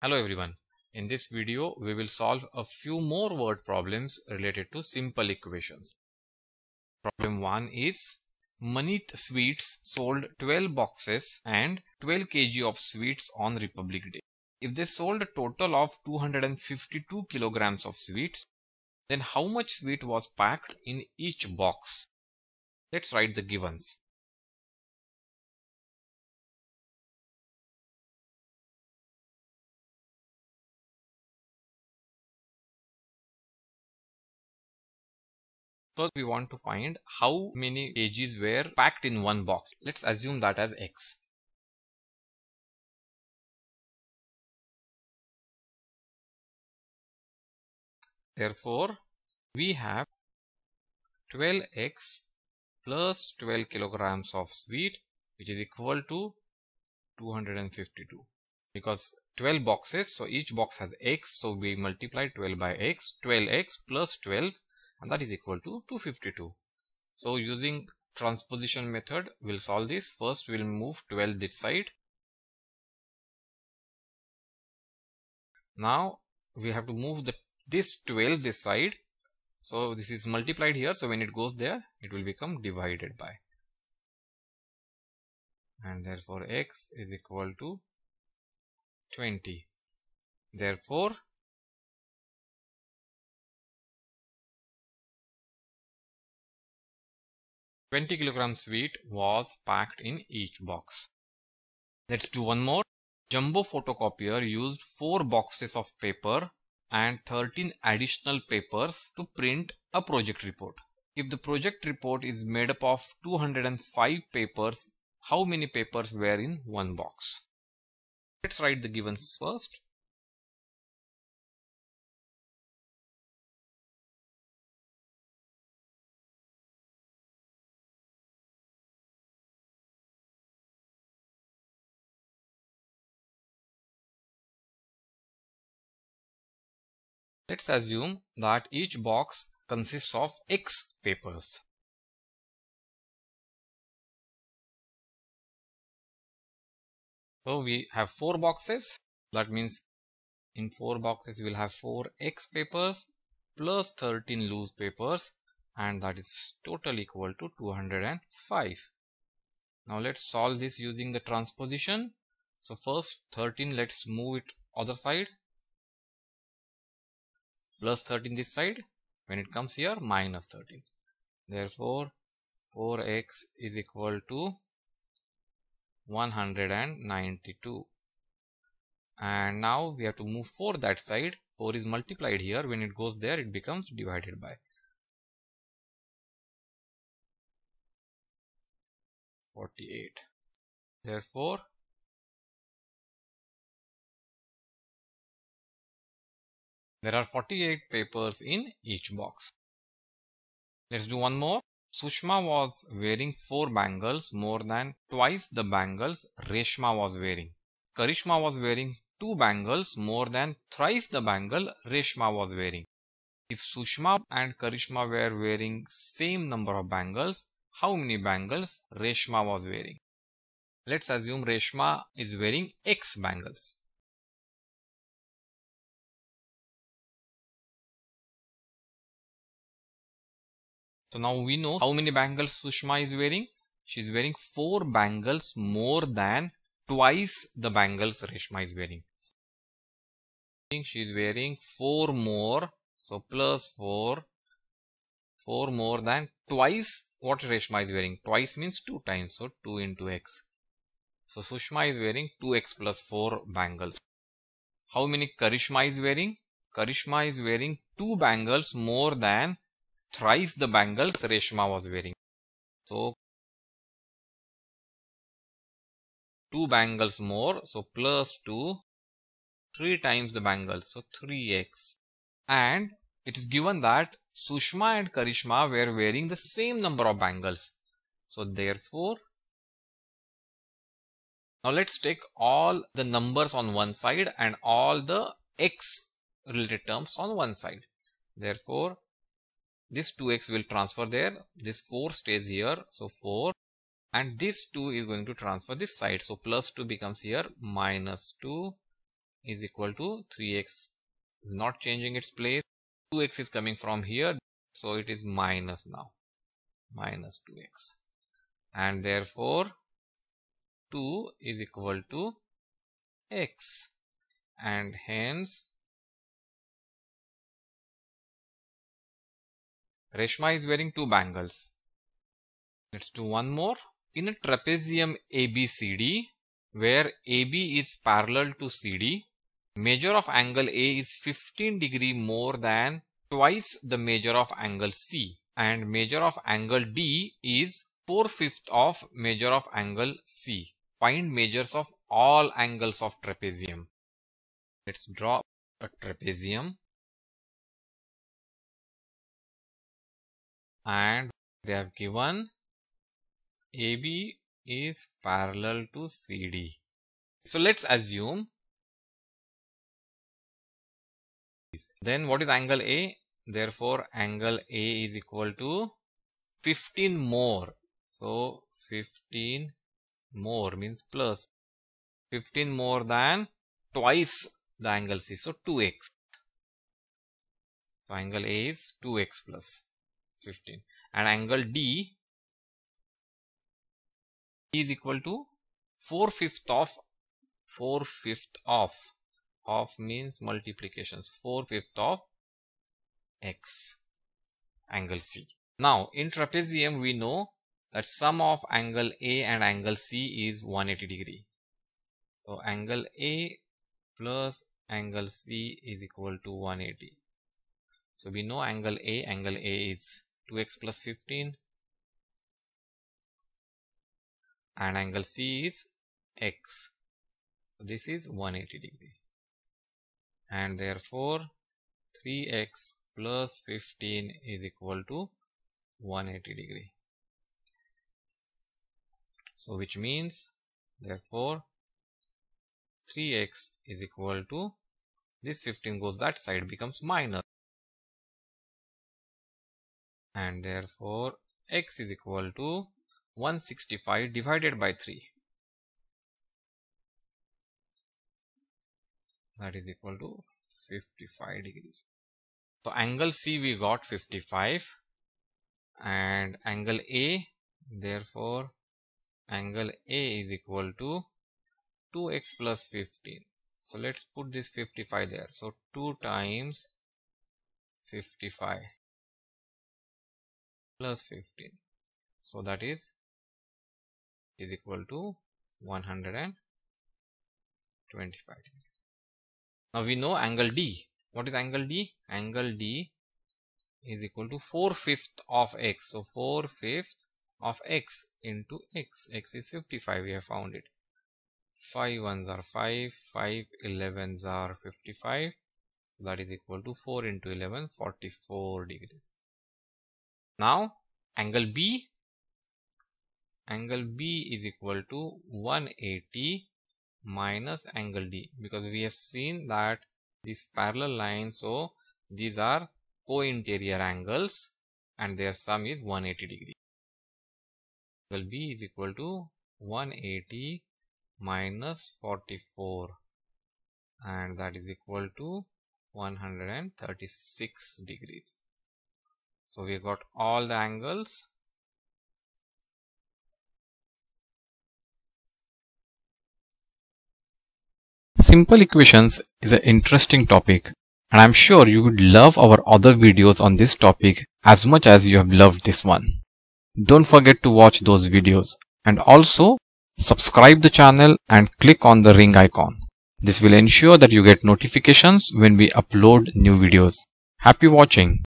Hello everyone. In this video, we will solve a few more word problems related to simple equations. Problem 1 is Manit Sweets sold 12 boxes and 12 kg of sweets on Republic Day. If they sold a total of 252 kilograms of sweets, then how much sweet was packed in each box? Let's write the givens. So we want to find how many pages were packed in one box. Let's assume that as x. Therefore, we have 12x plus 12 kilograms of sweet which is equal to 252 because 12 boxes so each box has x so we multiply 12 by x 12x plus 12 and that is equal to 252. So using transposition method we'll solve this. First we'll move 12 this side. Now we have to move the, this 12 this side. So this is multiplied here. So when it goes there it will become divided by and therefore x is equal to 20. Therefore 20 kilograms wheat was packed in each box. Let's do one more. Jumbo photocopier used 4 boxes of paper and 13 additional papers to print a project report. If the project report is made up of 205 papers, how many papers were in one box? Let's write the givens first. Let's assume that each box consists of x papers. So we have 4 boxes that means in 4 boxes we will have 4 x papers plus 13 loose papers and that is total equal to 205. Now let's solve this using the transposition. So first 13 let's move it other side plus 13 this side when it comes here minus 13 therefore 4x is equal to 192 and now we have to move 4 that side 4 is multiplied here when it goes there it becomes divided by 48 therefore There are 48 papers in each box. Let's do one more. Sushma was wearing four bangles more than twice the bangles Reshma was wearing. Karishma was wearing two bangles more than thrice the bangle Reshma was wearing. If Sushma and Karishma were wearing same number of bangles, how many bangles Reshma was wearing? Let's assume Reshma is wearing X bangles. So now we know how many bangles Sushma is wearing. She is wearing four bangles more than twice the bangles Reshma is wearing. She is wearing four more. So plus four. Four more than twice what Reshma is wearing. Twice means two times. So two into x. So Sushma is wearing 2x plus 4 bangles. How many Karishma is wearing? Karishma is wearing 2 bangles more than thrice the bangles Reshma was wearing. So two bangles more so plus 2 3 times the bangles so 3x and it is given that Sushma and Karishma were wearing the same number of bangles so therefore now let's take all the numbers on one side and all the x related terms on one side therefore this 2x will transfer there this 4 stays here so 4 and this 2 is going to transfer this side so plus 2 becomes here minus 2 is equal to 3x is not changing its place 2x is coming from here so it is minus now minus 2x and therefore 2 is equal to x and hence Reshma is wearing two bangles. Let's do one more. In a trapezium ABCD, where AB is parallel to CD, measure of angle A is 15 degree more than twice the measure of angle C and measure of angle D is 4 of measure of angle C. Find measures of all angles of trapezium. Let's draw a trapezium. and they have given AB is parallel to CD. So let's assume then what is angle A? Therefore, angle A is equal to 15 more. So 15 more means plus 15 more than twice the angle C. So 2x. So angle A is 2x plus. 15 and angle D is equal to 4 fifth of 4 fifth of of means multiplications 4 fifth of x angle C. Now in trapezium we know that sum of angle A and angle C is 180 degree. So angle A plus angle C is equal to 180. So we know angle A, angle A is 2x plus 15 and angle C is x. So this is 180 degree and therefore 3x plus 15 is equal to 180 degree. So which means therefore 3x is equal to this 15 goes that side becomes minus and therefore x is equal to 165 divided by 3 that is equal to 55 degrees. So angle C we got 55 and angle A therefore angle A is equal to 2x plus 15. So let's put this 55 there. So 2 times 55 plus 15 so that is is equal to 125 degrees now we know angle d what is angle d angle d is equal to 4 fifth of x so 4 fifth of x into x x is 55 we have found it 5 ones are 5 5 11s are 55 so that is equal to 4 into 11 44 degrees now angle B, angle B is equal to 180 minus angle D because we have seen that these parallel lines, so these are co-interior angles and their sum is 180 degree. Angle B is equal to 180 minus 44 and that is equal to 136 degrees. So, we got all the angles Simple equations is an interesting topic and I'm sure you would love our other videos on this topic as much as you have loved this one. Don't forget to watch those videos and also subscribe the channel and click on the ring icon. This will ensure that you get notifications when we upload new videos. Happy watching!